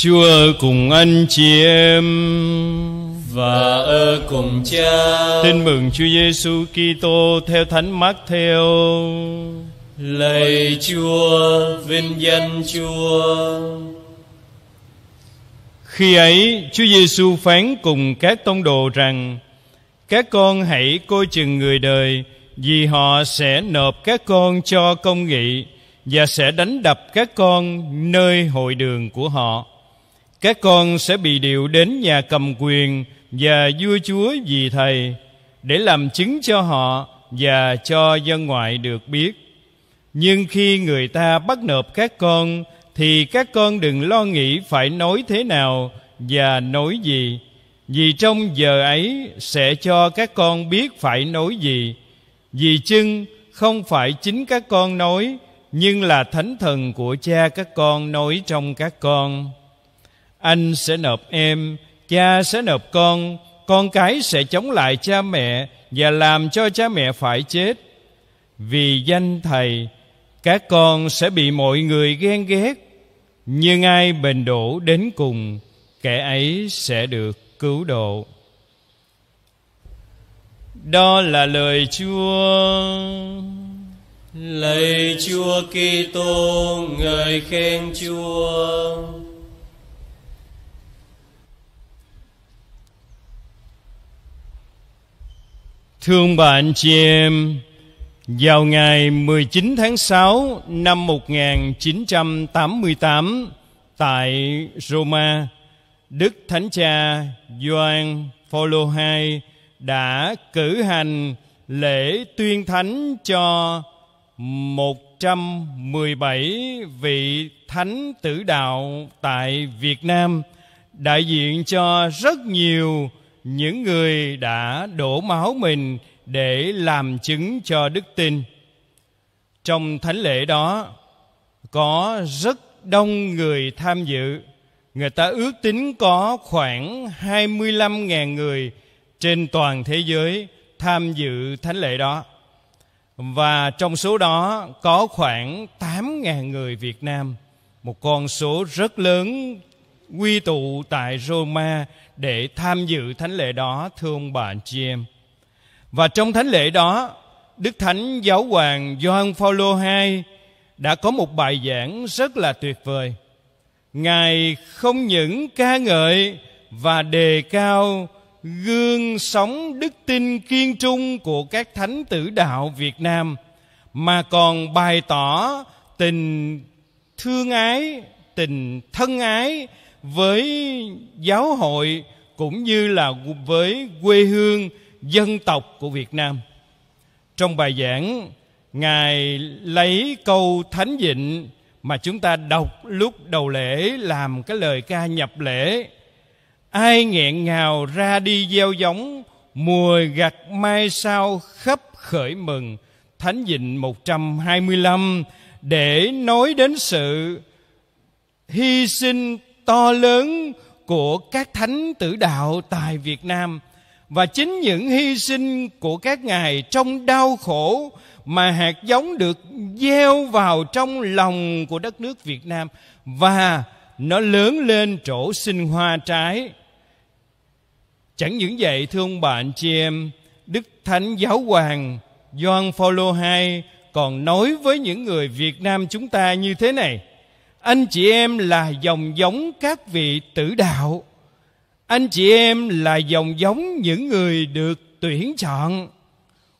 Chúa cùng anh chị em và ở cùng Cha. Tin mừng Chúa Giêsu Kitô theo Thánh Mát Theo. Lạy Chúa, vinh danh Chúa. Khi ấy, Chúa Giêsu phán cùng các tông đồ rằng: Các con hãy coi chừng người đời, vì họ sẽ nộp các con cho công nghị và sẽ đánh đập các con nơi hội đường của họ các con sẽ bị điệu đến nhà cầm quyền và vua chúa vì thầy để làm chứng cho họ và cho dân ngoại được biết nhưng khi người ta bắt nộp các con thì các con đừng lo nghĩ phải nói thế nào và nói gì vì trong giờ ấy sẽ cho các con biết phải nói gì vì chưng không phải chính các con nói nhưng là thánh thần của cha các con nói trong các con anh sẽ nộp em cha sẽ nộp con con cái sẽ chống lại cha mẹ và làm cho cha mẹ phải chết vì danh thầy các con sẽ bị mọi người ghen ghét nhưng ai bền đổ đến cùng kẻ ấy sẽ được cứu độ đó là lời chúa lời chúa kitô người khen chúa Thương bạn chị em, vào ngày 19 tháng 6 năm 1988 tại Roma, Đức Thánh Cha Gioan Phaolô II đã cử hành lễ tuyên thánh cho 117 vị thánh tử đạo tại Việt Nam đại diện cho rất nhiều những người đã đổ máu mình để làm chứng cho đức tin trong thánh lễ đó có rất đông người tham dự người ta ước tính có khoảng 25.000 người trên toàn thế giới tham dự thánh lễ đó và trong số đó có khoảng 8.000 người Việt Nam một con số rất lớn quy tụ tại Roma để tham dự thánh lễ đó thưa ông bà anh chị em. Và trong thánh lễ đó, Đức Thánh Giáo hoàng Gioan Phaolô II đã có một bài giảng rất là tuyệt vời. Ngài không những ca ngợi và đề cao gương sống đức tin kiên trung của các thánh tử đạo Việt Nam mà còn bày tỏ tình thương ái, tình thân ái với giáo hội cũng như là với quê hương dân tộc của Việt Nam. Trong bài giảng, Ngài lấy câu thánh dịnh mà chúng ta đọc lúc đầu lễ làm cái lời ca nhập lễ. Ai nghẹn ngào ra đi gieo giống, mùa gặt mai sao khắp khởi mừng. Thánh dịnh 125 để nói đến sự hy sinh to lớn của các thánh tử đạo tại Việt Nam và chính những hy sinh của các ngài trong đau khổ mà hạt giống được gieo vào trong lòng của đất nước Việt Nam và nó lớn lên chỗ sinh hoa trái. Chẳng những vậy thưa ông bạn chị em, Đức Thánh Giáo Hoàng Gioan Phaolô II còn nói với những người Việt Nam chúng ta như thế này: anh chị em là dòng giống các vị tử đạo anh chị em là dòng giống những người được tuyển chọn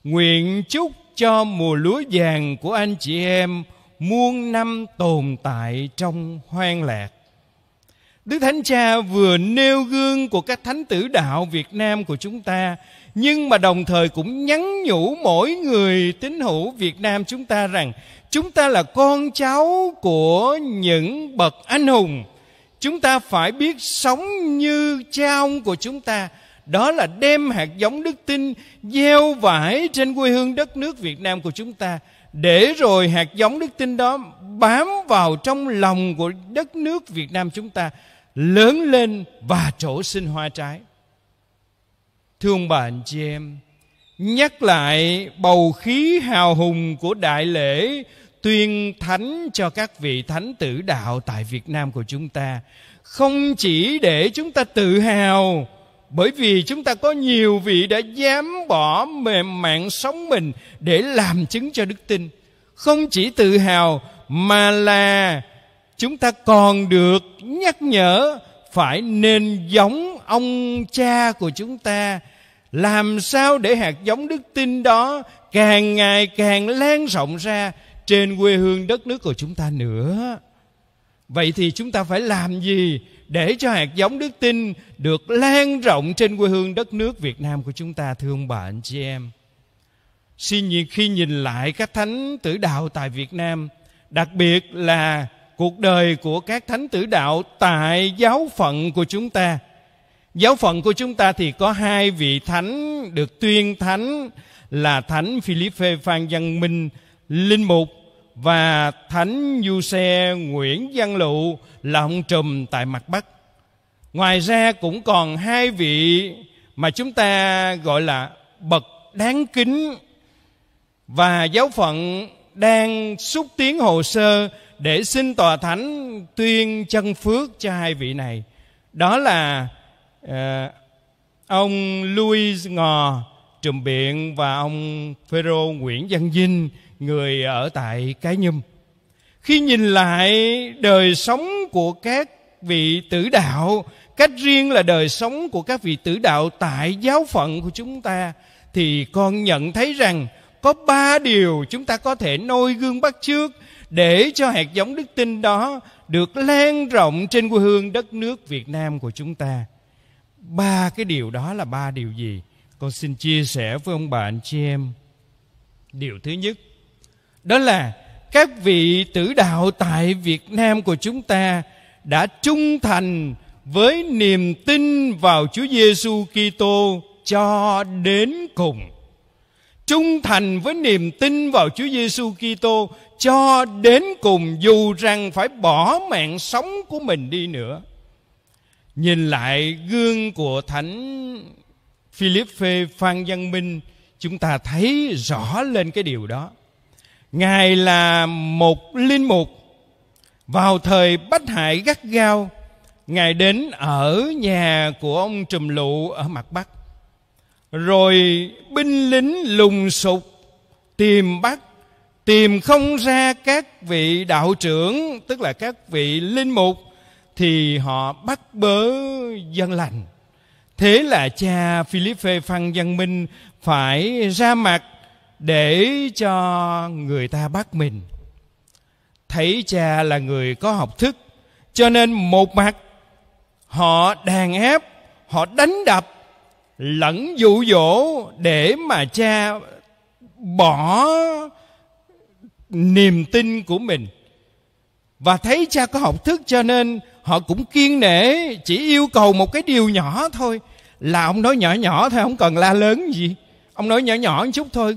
nguyện chúc cho mùa lúa vàng của anh chị em muôn năm tồn tại trong hoang lạc Đức Thánh Cha vừa nêu gương của các thánh tử đạo Việt Nam của chúng ta Nhưng mà đồng thời cũng nhắn nhủ mỗi người tín hữu Việt Nam chúng ta rằng chúng ta là con cháu của những bậc anh hùng chúng ta phải biết sống như cha ông của chúng ta đó là đem hạt giống đức tin gieo vải trên quê hương đất nước việt nam của chúng ta để rồi hạt giống đức tin đó bám vào trong lòng của đất nước việt nam chúng ta lớn lên và trổ sinh hoa trái thương bà anh chị em nhắc lại bầu khí hào hùng của đại lễ tuyên thánh cho các vị thánh tử đạo tại Việt Nam của chúng ta không chỉ để chúng ta tự hào bởi vì chúng ta có nhiều vị đã dám bỏ mềm mạng sống mình để làm chứng cho đức tin không chỉ tự hào mà là chúng ta còn được nhắc nhở phải nên giống ông cha của chúng ta làm sao để hạt giống đức tin đó càng ngày càng lan rộng ra trên quê hương đất nước của chúng ta nữa vậy thì chúng ta phải làm gì để cho hạt giống đức tin được lan rộng trên quê hương đất nước việt nam của chúng ta thưa ông bà anh chị em xin khi nhìn lại các thánh tử đạo tại việt nam đặc biệt là cuộc đời của các thánh tử đạo tại giáo phận của chúng ta Giáo phận của chúng ta thì có hai vị thánh được tuyên thánh là Thánh Philippe Phan Văn Minh Linh Mục và Thánh Du Xe Nguyễn Văn Lụ là ông trùm tại mặt Bắc. Ngoài ra cũng còn hai vị mà chúng ta gọi là bậc đáng kính và giáo phận đang xúc tiến hồ sơ để xin tòa thánh tuyên chân phước cho hai vị này. Đó là Ờ, ông Louis Ngò Trùm Biện và ông Phêrô Nguyễn Văn Vinh người ở tại Cái Nhâm. Khi nhìn lại đời sống của các vị tử đạo, cách riêng là đời sống của các vị tử đạo tại giáo phận của chúng ta thì con nhận thấy rằng có ba điều chúng ta có thể noi gương bắt trước để cho hạt giống đức tin đó được lan rộng trên quê hương đất nước Việt Nam của chúng ta ba cái điều đó là ba điều gì con xin chia sẻ với ông bà anh chị em điều thứ nhất đó là các vị tử đạo tại việt nam của chúng ta đã trung thành với niềm tin vào Chúa Giêsu Kitô cho đến cùng. Trung thành với niềm tin vào Chúa Giêsu Kitô cho đến cùng dù rằng phải bỏ mạng sống của mình đi nữa nhìn lại gương của thánh Philip phê phan văn minh chúng ta thấy rõ lên cái điều đó ngài là một linh mục vào thời bách hại gắt gao ngài đến ở nhà của ông trùm lụ ở mặt bắc rồi binh lính lùng sục tìm bắt tìm không ra các vị đạo trưởng tức là các vị linh mục thì họ bắt bớ dân lành thế là cha philippe phan văn minh phải ra mặt để cho người ta bắt mình thấy cha là người có học thức cho nên một mặt họ đàn áp họ đánh đập lẫn dụ dỗ để mà cha bỏ niềm tin của mình và thấy cha có học thức cho nên họ cũng kiên nể chỉ yêu cầu một cái điều nhỏ thôi là ông nói nhỏ nhỏ thôi không cần la lớn gì ông nói nhỏ nhỏ một chút thôi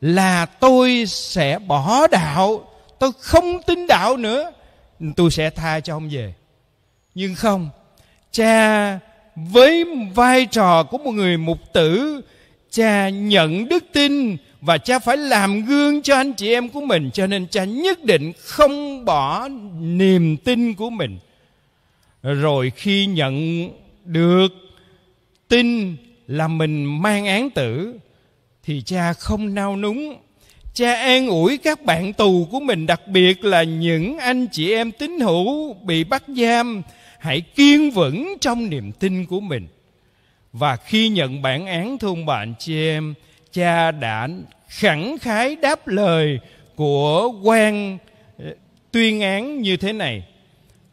là tôi sẽ bỏ đạo tôi không tin đạo nữa tôi sẽ tha cho ông về nhưng không cha với vai trò của một người mục tử cha nhận đức tin và cha phải làm gương cho anh chị em của mình cho nên cha nhất định không bỏ niềm tin của mình rồi khi nhận được tin là mình mang án tử thì cha không nao núng cha an ủi các bạn tù của mình đặc biệt là những anh chị em tín hữu bị bắt giam hãy kiên vững trong niềm tin của mình và khi nhận bản án thôn bạn chị em cha đã khẳng khái đáp lời của quan ờ, tuyên án như thế này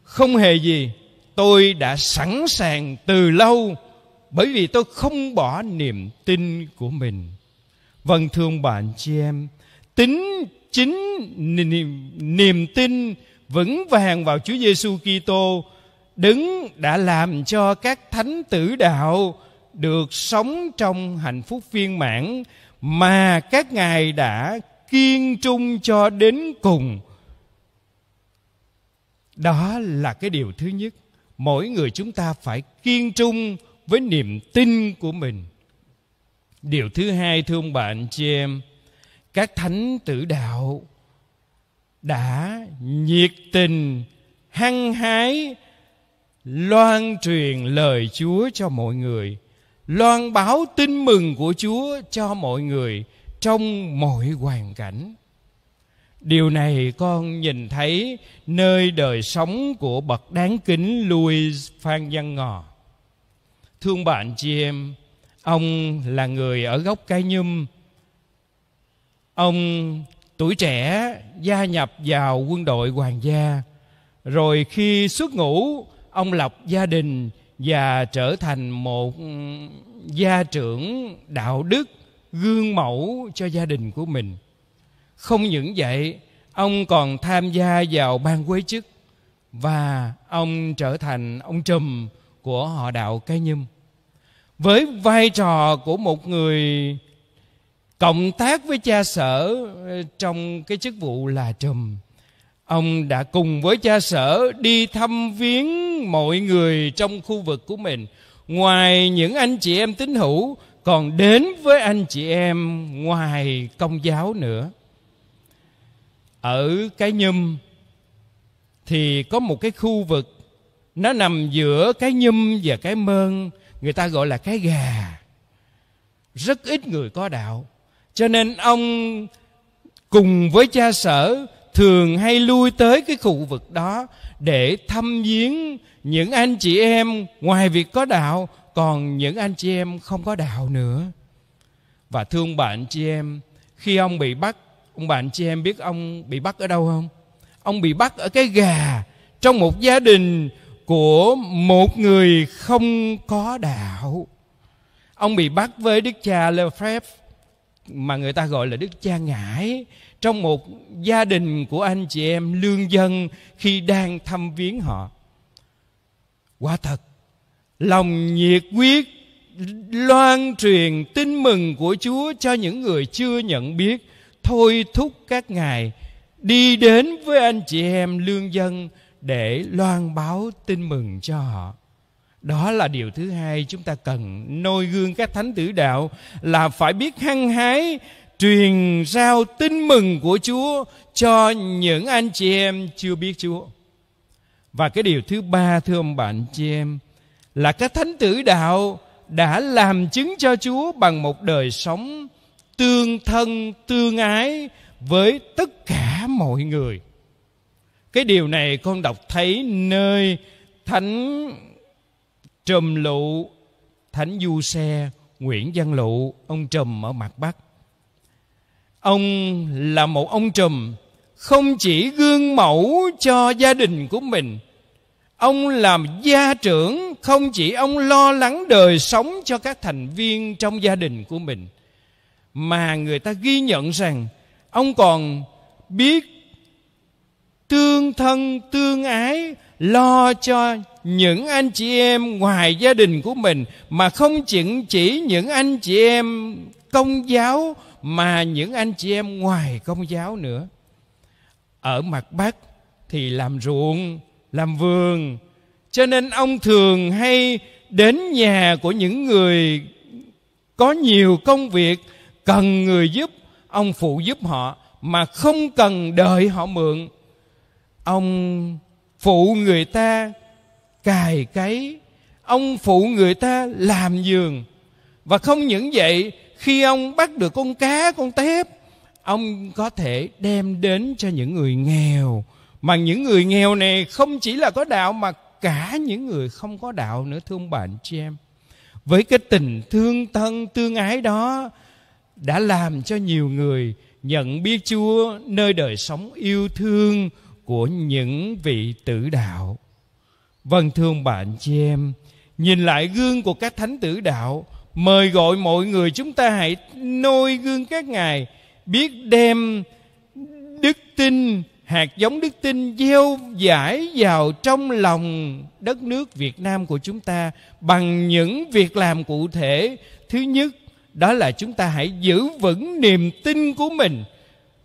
không hề gì tôi đã sẵn sàng từ lâu bởi vì tôi không bỏ niềm tin của mình vâng thương bạn chị em tính chính niềm, niềm tin vững vàng vào Chúa Giêsu Kitô đứng đã làm cho các thánh tử đạo được sống trong hạnh phúc viên mãn mà các ngài đã kiên trung cho đến cùng đó là cái điều thứ nhất mỗi người chúng ta phải kiên trung với niềm tin của mình điều thứ hai thưa ông bạn chị em các thánh tử đạo đã nhiệt tình hăng hái loan truyền lời chúa cho mọi người loan báo tin mừng của Chúa cho mọi người trong mọi hoàn cảnh. Điều này con nhìn thấy nơi đời sống của bậc đáng kính Louis Phan Văn Ngò. Thương bạn chị em, ông là người ở gốc Cái Nhum. Ông tuổi trẻ gia nhập vào quân đội hoàng gia. Rồi khi xuất ngũ, ông lập gia đình và trở thành một ừ, gia trưởng đạo đức gương mẫu cho gia đình của mình không những vậy ông còn tham gia vào ban quế chức và ông trở thành ông trùm của họ đạo cái nhâm với vai trò của một người cộng tác với cha sở ừ, trong cái chức vụ là trùm ông đã cùng với cha sở đi thăm viếng mọi người trong khu vực của mình ngoài những anh chị em tín hữu còn đến với anh chị em ngoài công giáo nữa ở cái nhâm thì có một cái khu vực nó nằm giữa cái nhâm và cái mơn người ta gọi là cái gà rất ít người có đạo cho nên ông cùng với cha sở thường hay lui tới cái khu vực đó để thăm viếng những anh chị em ngoài việc có đạo còn những anh chị em không có đạo nữa và thương bạn chị em khi ông bị bắt ông bạn chị em biết ông bị bắt ở đâu không ông bị bắt ở cái gà trong một gia đình của một người không có đạo ông bị bắt với đức cha Lefebvre mà người ta gọi là đức cha ngãi trong một gia đình của anh chị em lương dân khi đang thăm viếng họ quả thật lòng nhiệt quyết loan truyền tin mừng của chúa cho những người chưa nhận biết thôi thúc các ngài đi đến với anh chị em lương dân để loan báo tin mừng cho họ đó là điều thứ hai chúng ta cần noi gương các thánh tử đạo là phải biết hăng hái truyền giao tin mừng của Chúa cho những anh chị em chưa biết Chúa. Và cái điều thứ ba thưa ông bạn chị em là các thánh tử đạo đã làm chứng cho Chúa bằng một đời sống tương thân tương ái với tất cả mọi người. Cái điều này con đọc thấy nơi thánh trầm Lụ Thánh Du Xe Nguyễn Văn Lụ Ông trầm ở mặt Bắc Ông là một ông trầm Không chỉ gương mẫu cho gia đình của mình Ông làm gia trưởng Không chỉ ông lo lắng đời sống cho các thành viên trong gia đình của mình Mà người ta ghi nhận rằng Ông còn biết tương thân tương ái lo cho những anh chị em ngoài gia đình của mình mà không chỉ chỉ những anh chị em công giáo mà những anh chị em ngoài công giáo nữa ở mặt bắc thì làm ruộng làm vườn cho nên ông thường hay đến nhà của những người có nhiều công việc cần người giúp ông phụ giúp họ mà không cần đợi họ mượn ông phụ người ta cài cấy ông phụ người ta làm giường và không những vậy khi ông bắt được con cá con tép ông có thể đem đến cho những người nghèo mà những người nghèo này không chỉ là có đạo mà cả những người không có đạo nữa thương bạn chị em với cái tình thương thân tương ái đó đã làm cho nhiều người nhận biết chúa nơi đời sống yêu thương của những vị tử đạo vâng thương bạn chị em nhìn lại gương của các thánh tử đạo mời gọi mọi người chúng ta hãy noi gương các ngài biết đem đức tin hạt giống đức tin gieo giải vào trong lòng đất nước Việt Nam của chúng ta bằng những việc làm cụ thể. Thứ nhất, đó là chúng ta hãy giữ vững niềm tin của mình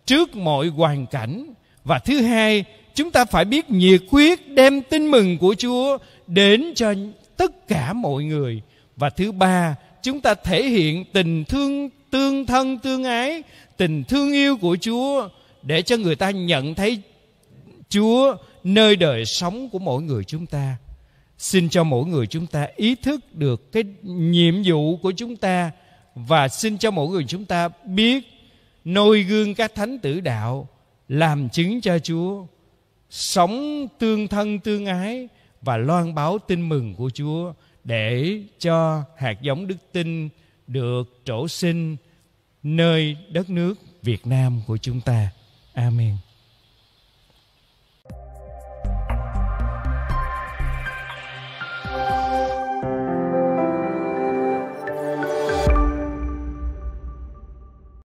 trước mọi hoàn cảnh và thứ hai chúng ta phải biết nhiệt quyết đem tin mừng của chúa đến cho tất cả mọi người và thứ ba chúng ta thể hiện tình thương tương thân tương ái tình thương yêu của chúa để cho người ta nhận thấy chúa nơi đời sống của mỗi người chúng ta xin cho mỗi người chúng ta ý thức được cái nhiệm vụ của chúng ta và xin cho mỗi người chúng ta biết noi gương các thánh tử đạo làm chứng cho Chúa, sống tương thân tương ái và loan báo tin mừng của Chúa để cho hạt giống đức tin được trổ sinh nơi đất nước Việt Nam của chúng ta. Amen.